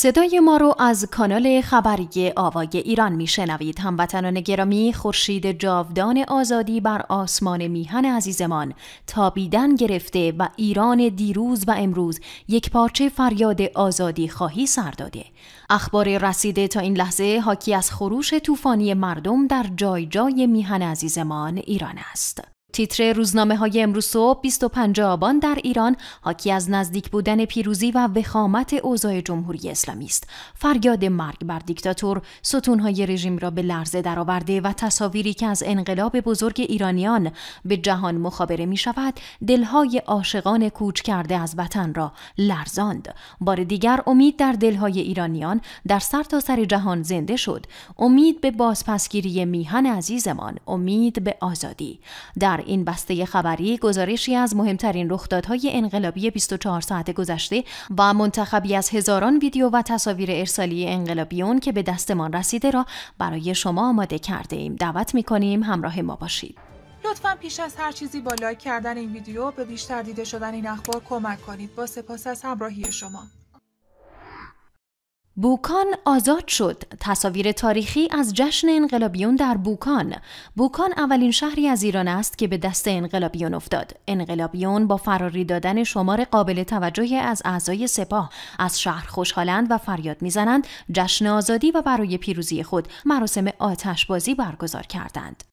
صدای ما رو از کانال خبری آوای ایران میشنوید هموطنان گرامی خورشید جاودان آزادی بر آسمان میهن عزیزمان تابیدن گرفته و ایران دیروز و امروز یک پارچه فریاد آزادی خواهی سر داده اخبار رسیده تا این لحظه حاکی از خروش طوفانی مردم در جای جای میهن عزیزمان ایران است تیتر روزنامه های امروز صبح 25 آبان در ایران حاکی از نزدیک بودن پیروزی و وخامت اوضاع جمهوری اسلامی است. فریاد مرگ بر دیکتاتور ستونهای رژیم را به لرزه درآورده و تصاویری که از انقلاب بزرگ ایرانیان به جهان مخابره می شود، دلهای عاشقان کوچ کرده از وطن را لرزاند. بار دیگر امید در دلهای ایرانیان در سرتاسر سر جهان زنده شد. امید به بازپسگیری میهن عزیزمان، امید به آزادی. در این بسته خبری گزارشی از مهمترین رخدادهای انقلابی 24 ساعت گذشته و منتخبی از هزاران ویدیو و تصاویر ارسالی انقلابیون که به دستمان رسیده را برای شما آماده کرده ایم. دعوت می کنیم همراه ما باشید. لطفا پیش از هر چیزی با لایک کردن این ویدیو به بیشتر دیده شدن این اخبار کمک کنید. با سپاس از همراهی شما. بوکان آزاد شد تصاویر تاریخی از جشن انقلابیون در بوکان بوکان اولین شهری از ایران است که به دست انقلابیون افتاد انقلابیون با فراری دادن شمار قابل توجهی از اعضای سپاه از شهر خوشحالند و فریاد میزنند جشن آزادی و برای پیروزی خود مراسم آتشبازی برگزار کردند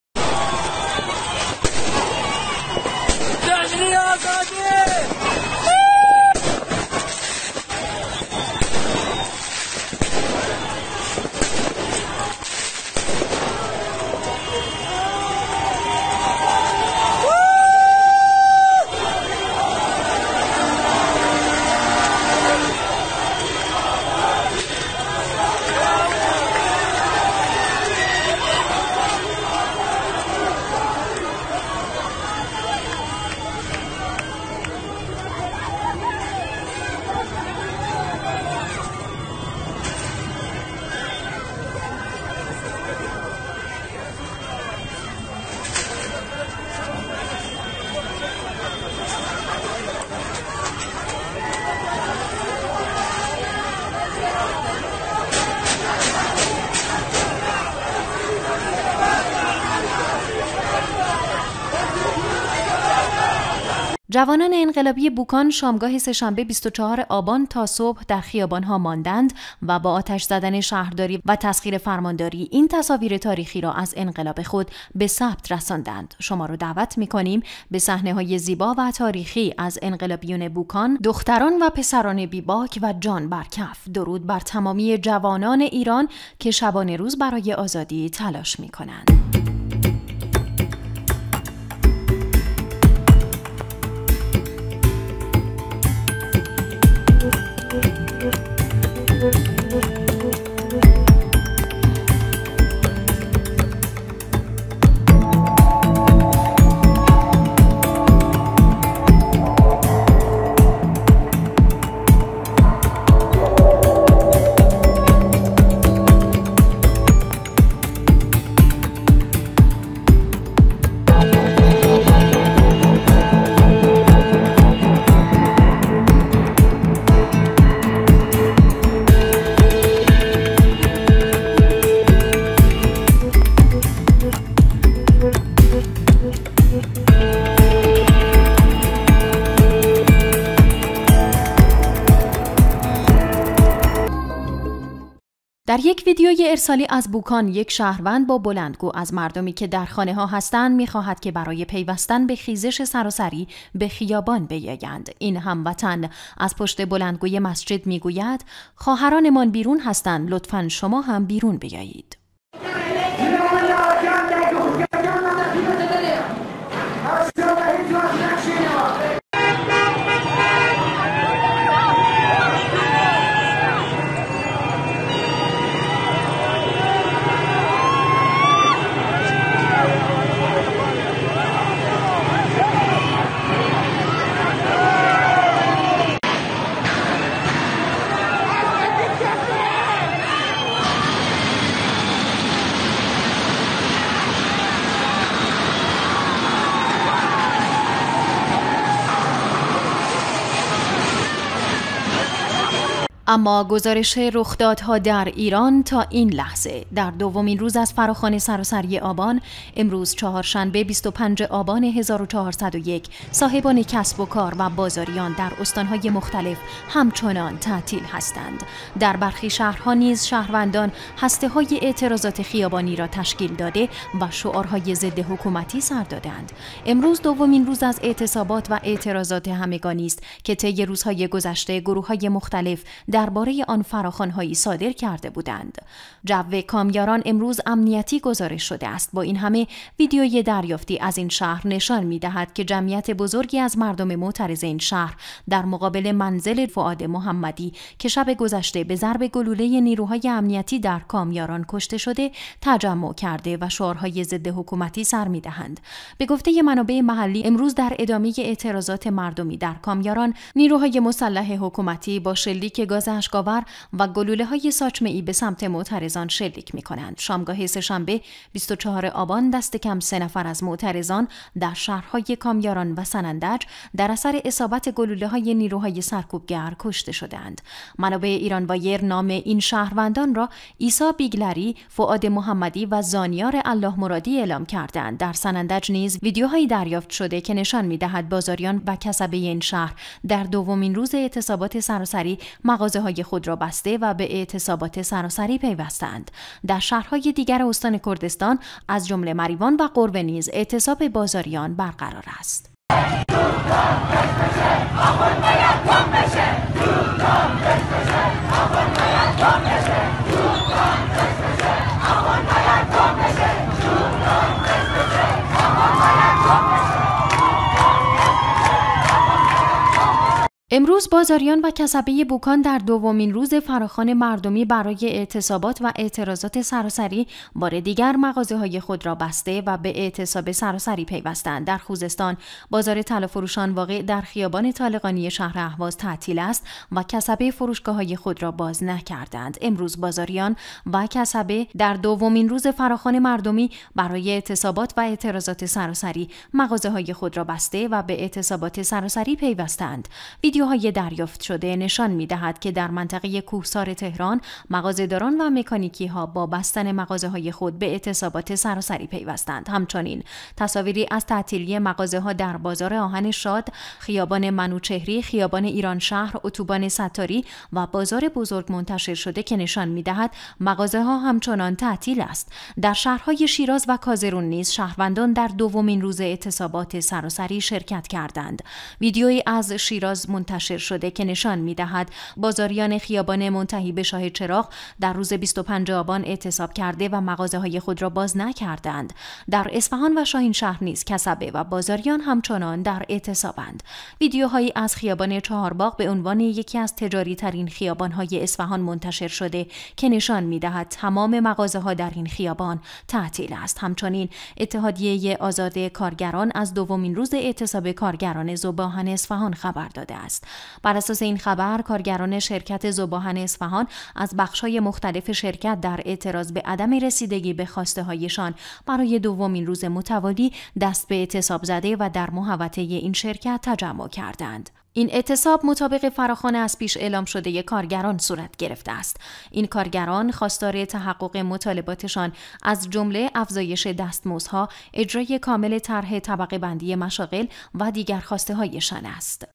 جوانان انقلابی بوکان شامگاه سهشنبه 24 آبان تا صبح در خیابانها ماندند و با آتش زدن شهرداری و تسخیر فرمانداری این تصاویر تاریخی را از انقلاب خود به ثبت رساندند شما را دعوت میکنیم به صحنه های زیبا و تاریخی از انقلابیون بوکان دختران و پسران بیباک و جان برکف درود بر تمامی جوانان ایران که شبانه روز برای آزادی تلاش میکنند در یک ویدیوی ارسالی از بوکان یک شهروند با بلندگو از مردمی که در خانه ها هستند میخواهد که برای پیوستن به خیزش سراسری به خیابان بیایند این هموطن از پشت بلندگوی مسجد میگوید خواهرانمان بیرون هستند لطفا شما هم بیرون بیایید اما گزارش رخدادها در ایران تا این لحظه در دومین روز از فراخوان سراسری آبان امروز چهارشنبه 25 آبان 1401 صاحبان کسب و کار و بازاریان در استانهای مختلف همچنان تعطیل هستند در برخی شهرها نیز شهروندان هسته های اعتراضات خیابانی را تشکیل داده و شعارهای ضد حکومتی سر دادند امروز دومین روز از اعتصابات و اعتراضات همگانی است که طی روزهای گذشته گروه مختلف درباره آن فراخوانهایی صادر کرده بودند جو کامیاران امروز امنیتی گزارش شده است با این همه ویدیوی دریافتی از این شهر نشان می دهد که جمعیت بزرگی از مردم معترض این شهر در مقابل منزل فعاد محمدی که شب گذشته به ضرب گلوله نیروهای امنیتی در کامیاران کشته شده تجمع کرده و شعارهای ضد حکومتی سر می دهند. به گفته منابع محلی امروز در ادامه اعتراضات مردمی در کامیاران نیروهای مسلح حکومتی با شلیک گاز گاز و گلوله های ساچمه ای به سمت معترضان شلیک می کنند. شامگاه شنبه، 24 آبان دست کم سه نفر از معترضان در شهرهای کامیاران و سنندج در اثر اصابت گلوله های نیروهای سرکوبگر کشته شدند. منابع ایران وایر نام این شهروندان را ایسا بیگلری، فعاد محمدی و زانیار الله مرادی اعلام کردند. در سنندج نیز ویدیوهایی دریافت شده که نشان میدهد بازاریان و کسبه این شهر در دومین روز اعتصابات سراسری مغازه های خود را بسته و به اعتصابات سراسری پیوستند در شهرهای دیگر استان کردستان از جمله مریوان و قربه نیز اعتصاب بازاریان برقرار است امروز بازاریان و کسبه بوکان در دومین روز فراخان مردمی برای اعتصابات و اعتراضات سراسری بار دیگر مغازه های خود را بسته و به اعتصاب سراسری پیوستند در خوزستان بازار طلا فروشان واقع در خیابان طالقانی شهر اهواز تعطیل است و کسبه فروشگاه های خود را باز نکردند امروز بازاریان و کسبه در دومین روز فراخان مردمی برای اعتصابات و اعتراضات سراسری مغازه های خود را بسته و به اعتصابات سراسری پیوستند ویدیو های دریافت شده نشان می دهد که در منطقه کوهسار تهران مغازهداران و مکانیکی ها با بستن مغازه های خود به اعتصابات سراسری پیوستند همچنین تصاویری از تعطیلی مغازه ها در بازار آهن شاد خیابان منوچهری خیابان ایران شهر اتوبان ستاری و بازار بزرگ منتشر شده که نشان می دهد مغازه ها همچنان تعطیل است در شهرهای شیراز و کازرون نیز شهروندان در دومین روز اعتصابات سراسری شرکت کردند ویدیویی از شیراز منتشر منتشر شده که نشان می دهد بازاریان خیابان منتهی به شاه چراغ در روز 25 آبان اعتصاب کرده و مغازه های خود را باز نکردند. در اصفهان و شاهین شهر نیز کسبه و بازاریان همچنان در اعتصابند. ویدیوهایی از خیابان چهارباغ به عنوان یکی از تجاری ترین خیابان های اصفهان منتشر شده که نشان می دهد تمام مغازه ها در این خیابان تعطیل است. همچنین اتحادیه آزاد کارگران از دومین روز اعتصاب کارگران زباهن اصفهان خبر داده است. بر اساس این خبر کارگران شرکت زباهن اصفهان از بخش‌های مختلف شرکت در اعتراض به عدم رسیدگی به خواسته هایشان برای دومین روز متوالی دست به اعتصاب زده و در محوطه این شرکت تجمع کردند این اعتصاب مطابق فراخوان از پیش اعلام شده کارگران صورت گرفته است این کارگران خواستار تحقق مطالباتشان از جمله افزایش دستمزدها اجرای کامل طرح طبقه بندی مشاغل و دیگر خواسته است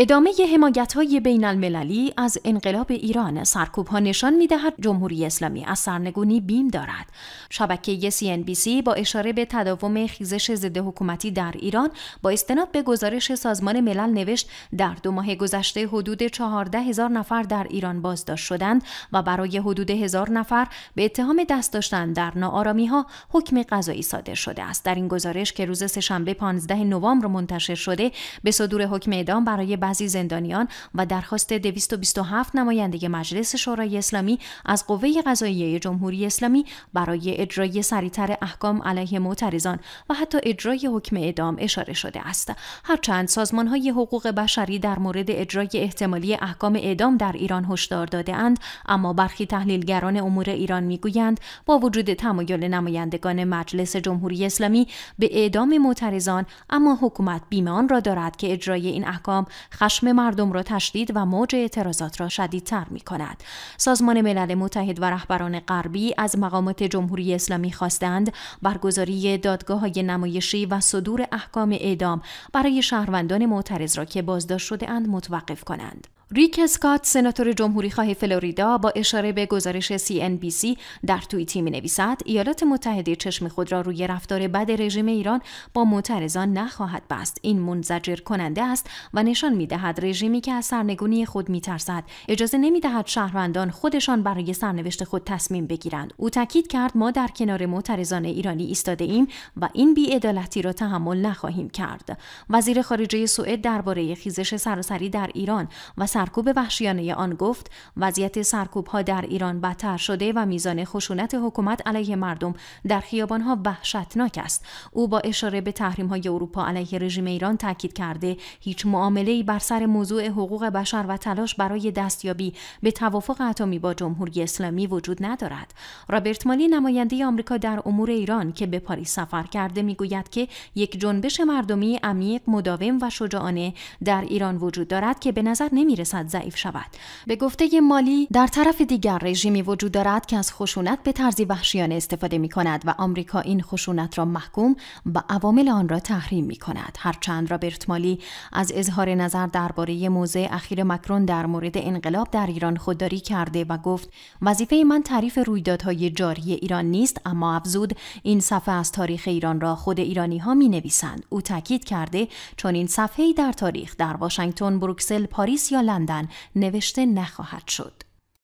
ادامه حمایت های بین المللی از انقلاب ایران سرکوب ها نشان می دهد جمهوری اسلامی از سرنگونی بیم دارد. شبکه سی با اشاره به تداوم خیزش ضد حکومتی در ایران با استناد به گزارش سازمان ملل نوشت در دو ماه گذشته حدود 14 هزار نفر در ایران بازداشت شدند و برای حدود هزار نفر به اتهام دست داشتن در ناآرامی ها حکم قضایی صادر شده است. در این گزارش که روز سهشنبه 15 نوامبر منتشر شده به صدور حکم اعدام برای بعضی زندانیان و درخواست 227 نماینده مجلس شورای اسلامی از قوه قضاییه جمهوری اسلامی برای اجرای سریعتر احکام علیه معترضان و حتی اجرای حکم اعدام اشاره شده است هرچند سازمانهای حقوق بشری در مورد اجرای احتمالی احکام اعدام در ایران هشدار داده اند اما برخی تحلیلگران امور ایران میگویند با وجود تمایل نمایندگان مجلس جمهوری اسلامی به اعدام معترضان اما حکومت بیمان را دارد که اجرای این احکام خشم مردم را تشدید و موج اعتراضات را شدیدتر می کند. سازمان ملل متحد و رهبران غربی از مقامات جمهوری اسلامی خواستند برگزاری دادگاه های نمایشی و صدور احکام اعدام برای شهروندان معترض را که بازداشت شده اند متوقف کنند. ریک اسکات سناتور جمهوریخواه فلوریدا با اشاره به گزارش CNBC در توییتی می نویسد ایالات متحده چشم خود را روی رفتار بد رژیم ایران با معترضان نخواهد بست این منزجر کننده است و نشان می دهد رژیمی که از سرنگونی خود می ترسد اجازه نمی دهد شهروندان خودشان برای سرنوشت خود تصمیم بگیرند او تاکید کرد ما در کنار معترضان ایرانی ایستاده ایم و این بیعدالتی را تحمل نخواهیم کرد وزیر خارجه سوئد درباره خیزش سراسری در ایران و سرکوب وحشیانه آن گفت وضعیت سرکوب ها در ایران بدتر شده و میزان خشونت حکومت علیه مردم در خیابان ها وحشتناک است او با اشاره به تحریم های اروپا علیه رژیم ایران تاکید کرده هیچ معامله بر سر موضوع حقوق بشر و تلاش برای دستیابی به توافق اتمی با جمهوری اسلامی وجود ندارد رابرت مالی نماینده آمریکا در امور ایران که به پاریس سفر کرده میگوید که یک جنبش مردمی عمیق مداوم و شجاعانه در ایران وجود دارد که به نظر نمی ضعیف شود به گفته مالی در طرف دیگر رژیمی وجود دارد که از خشونت به طرزی وحشیانه استفاده می کند و آمریکا این خشونت را محکوم و عوامل آن را تحریم می کند هرچند رابرت مالی از اظهار نظر درباره موضع اخیر مکرون در مورد انقلاب در ایران خودداری کرده و گفت وظیفه من تعریف رویدادهای جاری ایران نیست اما افزود این صفحه از تاریخ ایران را خود ایرانی ها می نویسند او تاکید کرده چون این صفحه در تاریخ در واشنگتن بروکسل پاریس یا لندن لندن نوشته نخواهد شد.